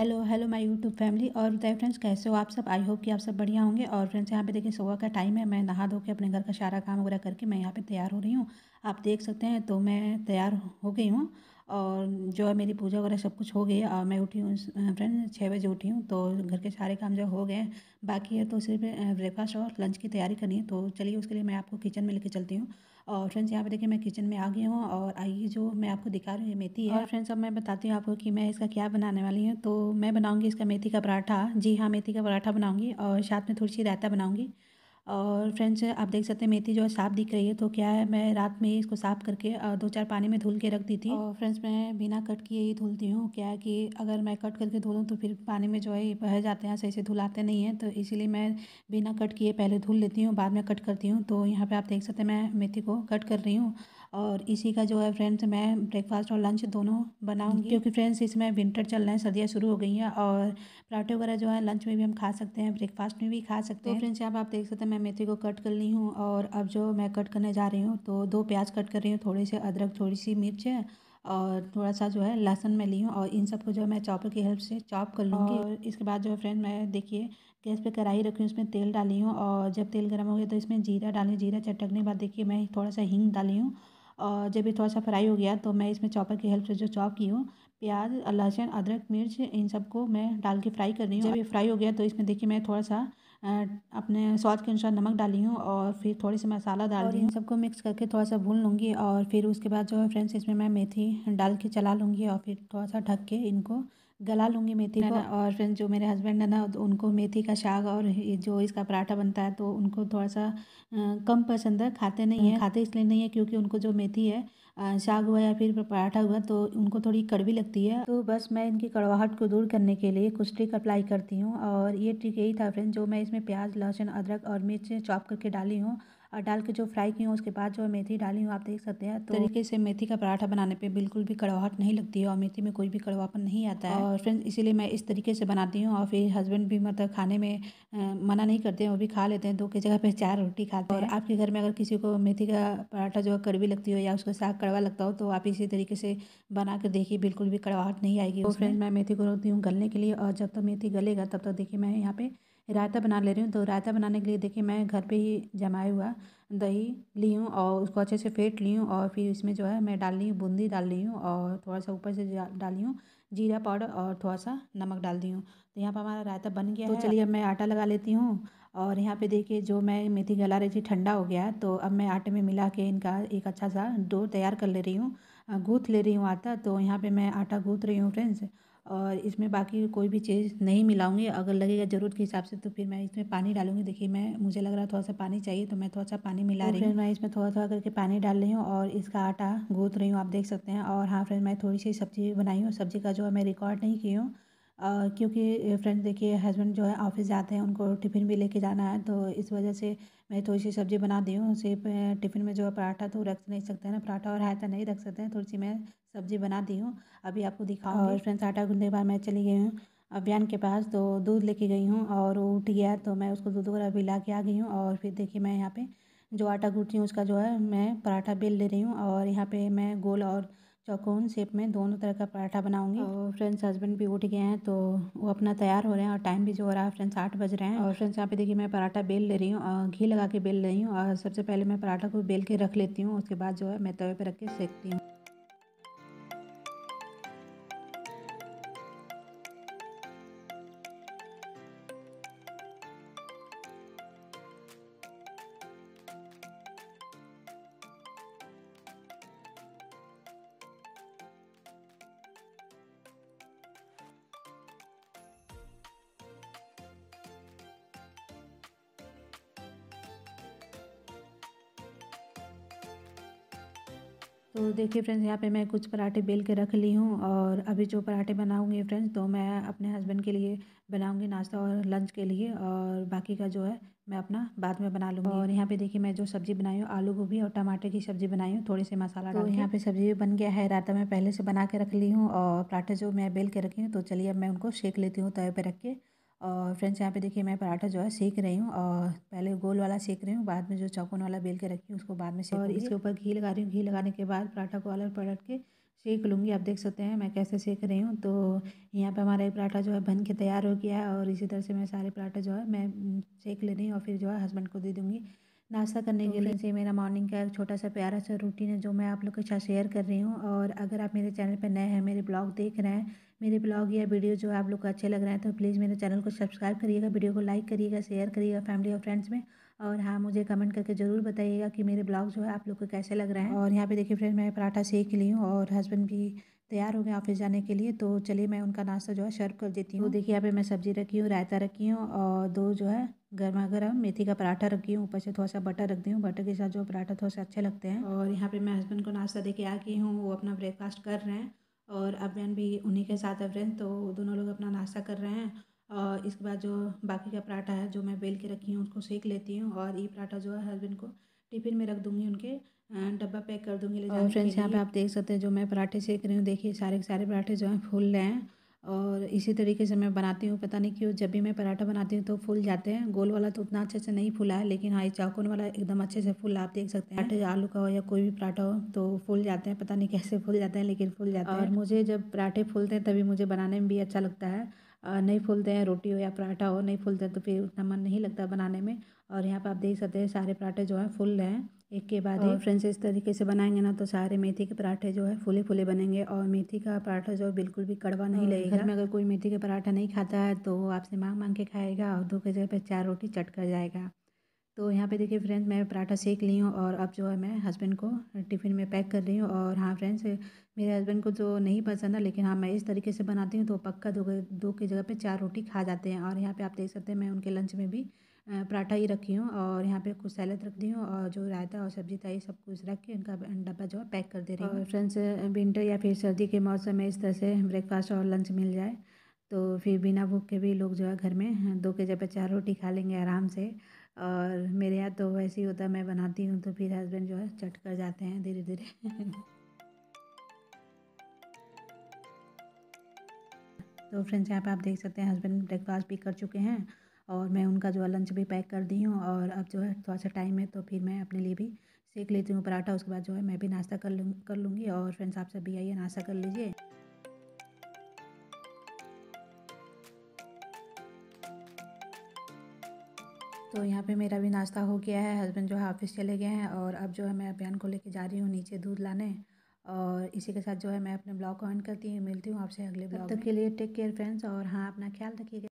Hello hello my YouTube family और बताए friends कैसे हो आप सब आई होप कि आप सब बढ़िया होंगे और फ्रेंड्स यहाँ पे देखिए सुबह का टाइम है मैं नहा धो के अपने घर का सारा काम वगैरह करके मैं यहाँ पे तैयार हो रही हूँ आप देख सकते हैं तो मैं तैयार हो गई हूँ और जो है मेरी पूजा वगैरह सब कुछ हो गई है और मैं उठी हूँ फ्रेंड छः बजे उठी हूँ तो घर के सारे काम जो हो गए हैं बाकी है तो सिर्फ ब्रेकफास्ट और लंच की तैयारी करनी है तो चलिए उसके लिए मैं आपको किचन में लेके चलती हूँ और फ्रेंड्स यहाँ पे देखिए मैं किचन में आ गई हूँ और आइए जो मैं आपको दिखा रही हूँ ये मेथी है और फ्रेंड्स अब मैं बताती हूँ आपको कि मैं इसका क्या बनाने वाली हूँ तो मैं बनाऊँगी इसका मेथी का पराठा जी हाँ मेथी का पराठा बनाऊँगी और साथ में थोड़ी सी रायता बनाऊँगी और फ्रेंड्स आप देख सकते हैं मेथी जो है साफ़ दिख रही है तो क्या है मैं रात में ही इसको साफ़ करके दो चार पानी में धुल के रख दी थी और फ्रेंड्स मैं बिना कट किए ही धुलती हूँ क्या है कि अगर मैं कट करके धुलूँ तो फिर पानी में जो है ये बह जाते हैं सही से धुलाते नहीं हैं तो इसीलिए मैं बिना कट किए पहले धुल लेती हूँ बाद में कट करती हूँ तो यहाँ पर आप देख सकते हैं मैं मेथी को कट कर रही हूँ और इसी का जो है फ्रेंड्स मैं ब्रेकफास्ट और लंच दोनों बनाऊंगी क्योंकि फ्रेंड्स इसमें विंटर चल रहा है सर्दियाँ शुरू हो गई हैं और पराठे वगैरह जो है लंच में भी हम खा सकते हैं ब्रेकफास्ट में भी खा सकते तो हैं फ्रेंड्स यहाँ आप देख सकते हैं मैं मेथी को कट कर ली हूँ और अब जो मैं कट करने जा रही हूँ तो दो प्याज कट कर रही हूँ थोड़े से अदरक थोड़ी सी मिर्च है और थोड़ा सा जो है लहसुन मैं ली हूँ और इन सबको जो है मैं चॉपर की हेल्प से चॉप कर लूँगी और इसके बाद जो है फ्रेंड मैं देखिए गैस पे कढ़ाई रखी हूँ उसमें तेल डाली हूँ और जब तेल गर्म हो गया तो इसमें जीरा डाली जीरा चटकने के बाद देखिए मैं थोड़ा सा हींग डाली हूँ और जब ये थोड़ा सा फ्राई हो गया तो मैं इसमें चॉपर की हेल्प से जो चॉप की हूँ प्याज लहसुन अदरक मिर्च इन सबको मैं डाल के फ्राई कर रही हूँ जब ये फ्राई हो गया तो इसमें देखिए मैं थोड़ा सा अपने स्वाद के अनुसार नमक डाली हूँ और फिर थोड़ी सी मसाला डाल दी हूँ सबको मिक्स करके थोड़ा सा भून लूँगी और फिर उसके बाद जो है फ्रेंड्स इसमें मैं मेथी डाल के चला लूँगी और फिर थोड़ा सा ढक के इनको गला लूँगी मेथी को और फिर जो मेरे हस्बैंड है ना उनको मेथी का शाग और जो इसका पराठा बनता है तो उनको थोड़ा सा कम पसंद है खाते नहीं है हम्म। खाते इसलिए नहीं है क्योंकि उनको जो मेथी है शाग हुआ या फिर पराठा हुआ तो उनको थोड़ी कड़वी लगती है तो बस मैं इनकी कड़वाहट को दूर करने के लिए कुछ ट्रिक अप्लाई करती हूँ और ये ट्रिक यही था फ्रेंड जो मैं इसमें प्याज लहसुन अदरक और मिर्च चॉप करके डाली हूँ डाल के जो फ्राई की हूँ उसके बाद जो मेथी डाली हूँ आप देख सकते हैं तो तरीके से मेथी का पराठा बनाने पर बिल्कुल भी कड़वाहट नहीं लगती है और मेथी में कोई भी कड़वापन नहीं आता है और फ्रेंड्स इसीलिए मैं इस तरीके से बनाती हूँ और फिर हस्बैंड भी मतलब खाने में मना नहीं करते हैं वो भी खा लेते हैं दो की जगह पर चार रोटी खाते हैं और आपके घर में अगर किसी को मेथी का पराठा जो कड़वी लगती हो या उसका साग कड़वा लगता हो तो आप इसी तरीके से बना कर देखिए बिल्कुल भी कड़वाहट नहीं आएगी तो फ्रेंड मैं मेथी को रखती हूँ गलने के लिए और जब तक मेथी गलेगा तब तक देखिए मैं यहाँ पर रायता बना ले रही हूँ तो रायता बनाने के लिए देखिए मैं घर पे ही जमाया हुआ दही ली हूँ और उसको अच्छे से फेंट ली हूँ और फिर इसमें जो है मैं डाल ली हूँ बूंदी डाल ली हूँ और थोड़ा सा ऊपर से डाल ली हूँ जीरा पाउडर और थोड़ा सा नमक डाल दी हूँ तो यहाँ पर हमारा रायता बन गया तो चलिए अब मैं आटा लगा लेती हूँ और यहाँ पे देखिए जो मैं मेथी गला रही थी ठंडा हो गया तो अब मैं आटे में मिला के इनका एक अच्छा सा डो तैयार कर ले रही हूँ गूँथ ले रही हूँ आटा तो यहाँ पे मैं आटा गूँथ रही हूँ फ्रेंड्स और इसमें बाकी कोई भी चीज़ नहीं मिलाऊंगी अगर लगेगा ज़रूरत के हिसाब से तो फिर मैं इसमें पानी डालूंगी देखिए मैं मुझे लग रहा है थोड़ा सा पानी चाहिए तो मैं थोड़ा सा पानी मिला तो रही हूँ मैं इसमें थोड़ा थोड़ा करके पानी डाल रही हूँ और इसका आटा गूँथ रही हूँ आप देख सकते हैं और हाँ फ्रेंड मैं थोड़ी सी सब्ज़ी बनाई हूँ सब्ज़ी का जो है मैं रिकॉर्ड नहीं की हूँ क्योंकि फ्रेंड्स देखिए हस्बैंड जो है ऑफिस जाते हैं उनको टिफ़िन भी लेके जाना है तो इस वजह से मैं थोड़ी तो सी सब्ज़ी बना दी हूँ सिर्फ टिफ़िन में जो है पराठा तो रख नहीं सकते हैं ना पराठा और रायता नहीं रख सकते हैं थोड़ी सी मैं सब्ज़ी बना दी हूँ अभी आपको दिखाऊँ और फ्रेंड्स आटा गूंदने के बाद मैं चली गई हूँ अभियान के पास तो दूध लेके गई हूँ और वो उठ गया तो मैं उसको दूध वगैरह अभी ला के आ गई हूँ और फिर देखिए मैं यहाँ पे जो आटा गूँथी हूँ उसका जो है मैं पराठा बेल ले रही हूँ और यहाँ पे मैं गोल और चौकोन शेप में दोनों तरह का पराठा बनाऊंगी और फ्रेंड्स हस्बैंड भी उठ गए हैं तो वो अपना तैयार हो रहे हैं और टाइम भी जो हो रहा है फ्रेंड्स आठ बज रहे हैं और फ्रेंड्स यहाँ पे देखिए मैं पराठा बेल ले रही हूँ और घी लगा के बेल रही हूँ और सबसे पहले मैं पराठा को बेल के रख लेती हूँ उसके बाद जो है मैं तवे पर रख के सेकती हूँ तो देखिए फ्रेंड्स यहाँ पे मैं कुछ पराठे बेल के रख ली हूँ और अभी जो पराठे बनाऊँगी फ्रेंड्स तो मैं अपने हस्बैंड के लिए बनाऊँगी नाश्ता और लंच के लिए और बाकी का जो है मैं अपना बाद में बना लूँगी और यहाँ पे देखिए मैं जो सब्ज़ी बनाई हूँ आलू गोभी और टमाटर की सब्ज़ी बनाई हूँ थोड़ी से मसाला तो यहाँ पे सब्ज़ी भी बन गया है रात मैं पहले से बना के रख ली हूँ और पराठे जो मैं बेल के रखी हूँ तो चलिए अब मैं उनको सेक लेती हूँ तवे पर रख के और फ्रेंड्स यहाँ पे देखिए मैं पराठा जो है सेक रही हूँ और पहले गोल वाला सेक रही हूँ बाद में जो चौकोन वाला बेल के रखी हूँ उसको बाद में सेक और इसके ऊपर घी लगा रही हूँ घी लगाने के बाद पराठा को अलग पलट के सेक लूँगी आप देख सकते हैं मैं कैसे सेक रही हूँ तो यहाँ पे हमारा ये पराठा जो है बन के तैयार हो गया है और इसी तरह से मैं सारे पराठा जो है मैं सेक ले रही हूँ और फिर जो है हस्बैंड को दे दूँगी नाश्ता करने तो के लिए मेरा मॉर्निंग का एक छोटा सा प्यारा सा रूटीन है जो मैं आप लोग के साथ शेयर कर रही हूँ और अगर आप मेरे चैनल पर नए हैं मेरे ब्लॉग देख रहे हैं मेरे ब्लॉग या वीडियो जो आप लोग को अच्छे लग रहे हैं तो प्लीज़ मेरे चैनल को सब्सक्राइब करिएगा वीडियो को लाइक करिएगा शेयर करिएगा फैमिली और फ्रेंड्स में और हाँ मुझे कमेंट करके ज़रूर बताइएगा कि मेरे ब्लॉग जो है आप लोग को कैसे लग रहे हैं और यहाँ पे देखिए फ्रेंड मैं पराठा सेक ली हूँ और हस्बैंड भी तैयार हो गए ऑफिस जाने के लिए तो चलिए मैं उनका नाश्ता जो है सर्व कर देती तो हूँ तो देखिए यहाँ पे मैं सब्जी रखी हूँ रायता रखी हूँ और दो जो है गर्मा गर्म मेथी का पराठा रखी हूँ ऊपर से थोड़ा सा बटर रख दी हूँ बटर के साथ जो पराठा थोड़ा सा अच्छे लगते हैं और यहाँ पे मैं हस्बैंड को नाश्ता दे के आ गई हूँ वो अपना ब्रेकफास्ट कर रहे हैं और अबैन भी उन्हीं के साथ हैं तो दोनों लोग अपना नाश्ता कर रहे हैं और इसके बाद जो बाकी का पराठा है जो मैं बेल के रखी हूँ उसको सेक लेती हूँ और ये पराठा जो है हस्बैंड को टिफ़िन में रख दूँगी उनके हाँ, डब्बा पैक कर दूँगी ले फ्रेंड्स यहाँ पे आप देख सकते हैं जो मैं पराठे सेक रही हूँ देखिए सारे के सारे पराठे जो हैं फूल रहे हैं और इसी तरीके से मैं बनाती हूँ पता नहीं क्यों जब भी मैं पराठा बनाती हूँ तो फूल जाते हैं गोल वाला तो उतना अच्छे से नहीं फूला है लेकिन हाँ चाकून वाला एकदम अच्छे से फूल आप देख सकते हैं पराठे आलू का हो या कोई भी पराठा हो तो फूल जाते हैं पता नहीं कैसे फूल जाते हैं लेकिन फूल जाते हैं और मुझे जब पराठे फूलते हैं तभी मुझे बनाने में भी अच्छा लगता है नहीं फूलते हैं रोटी हो या पराठा हो नहीं फूलते तो फिर उतना मन नहीं लगता बनाने में और यहाँ पर आप देख सकते हैं सारे पराठे जो है फुल रहे हैं एक के बाद एक फ्रेंड्स इस तरीके से बनाएंगे ना तो सारे मेथी के पराठे जो है फूले फूले बनेंगे और मेथी का पराठा जो है बिल्कुल भी कड़वा नहीं लगेगा घर में अगर कोई मेथी का पराठा नहीं खाता है तो वो आपसे मांग मांग के खाएगा और दो के जगह पर चार रोटी चट कर जाएगा तो यहाँ पे देखिए फ्रेंड्स मैं पराठा सेक ली हूँ और अब जो है मैं हस्बैंड को टिफ़िन में पैक कर रही हूँ और हाँ फ्रेंड्स मेरे हस्बैंड को जो नहीं पसंद है लेकिन हाँ मैं इस तरीके से बनाती हूँ तो पक्का दो दो की जगह पे चार रोटी खा जाते हैं और यहाँ पे आप देख सकते हैं मैं उनके लंच में भी पराठा ही रखी हूँ और यहाँ पे कुछ सैलद रख दी हूँ और जो रायता और सब्जी था ये सब कुछ रख के उनका डब्बा जो है पैक कर दे रही हूँ फ्रेंड्स विंटर या फिर सर्दी के मौसम में इस तरह से ब्रेकफास्ट और लंच मिल जाए तो फिर बिना भूख के भी लोग जो है घर में दो के जगह चार रोटी खा लेंगे आराम से और मेरे यहाँ तो वैसे ही होता है मैं बनाती हूँ तो फिर हस्बैंड जो है चट कर जाते हैं धीरे धीरे तो फ्रेंड्स यहाँ पर आप देख सकते हैं हस्बैंड ब्रेकफास्ट भी कर चुके हैं और मैं उनका जो है लंच भी पैक कर दी हूँ और अब जो है थोड़ा सा टाइम है तो फिर मैं अपने लिए भी सेक लेती हूँ पराठा उसके बाद जो है मैं भी नाश्ता कर लूँ कर लूँगी और फ्रेंड्स आप सब भी आइए नाश्ता कर लीजिए तो यहाँ पे मेरा भी नाश्ता हो गया है हस्बैंड जो है ऑफिस चले गए हैं और अब जो है मैं अभियान को लेके जा रही हूँ नीचे दूध लाने और इसी के साथ जो है मैं अपने ब्लॉग को ऑन करती हूँ मिलती हूँ आपसे अगले ब्लॉग तक के लिए टेक केयर फ्रेंड्स और हाँ अपना ख्याल रखिएगा